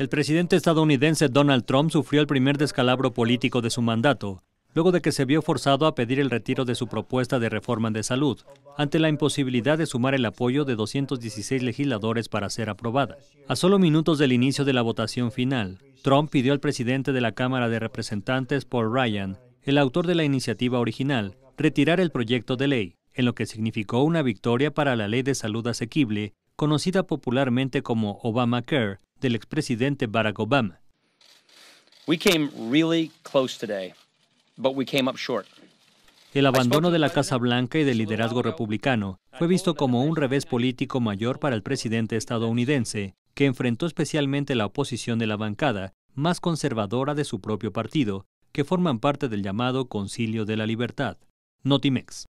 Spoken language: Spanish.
El presidente estadounidense Donald Trump sufrió el primer descalabro político de su mandato, luego de que se vio forzado a pedir el retiro de su propuesta de reforma de salud, ante la imposibilidad de sumar el apoyo de 216 legisladores para ser aprobada. A solo minutos del inicio de la votación final, Trump pidió al presidente de la Cámara de Representantes, Paul Ryan, el autor de la iniciativa original, retirar el proyecto de ley, en lo que significó una victoria para la ley de salud asequible, conocida popularmente como Obamacare, del expresidente Barack Obama. El abandono de la Casa Blanca y del liderazgo republicano fue visto como un revés político mayor para el presidente estadounidense, que enfrentó especialmente la oposición de la bancada más conservadora de su propio partido, que forman parte del llamado Concilio de la Libertad, Notimex.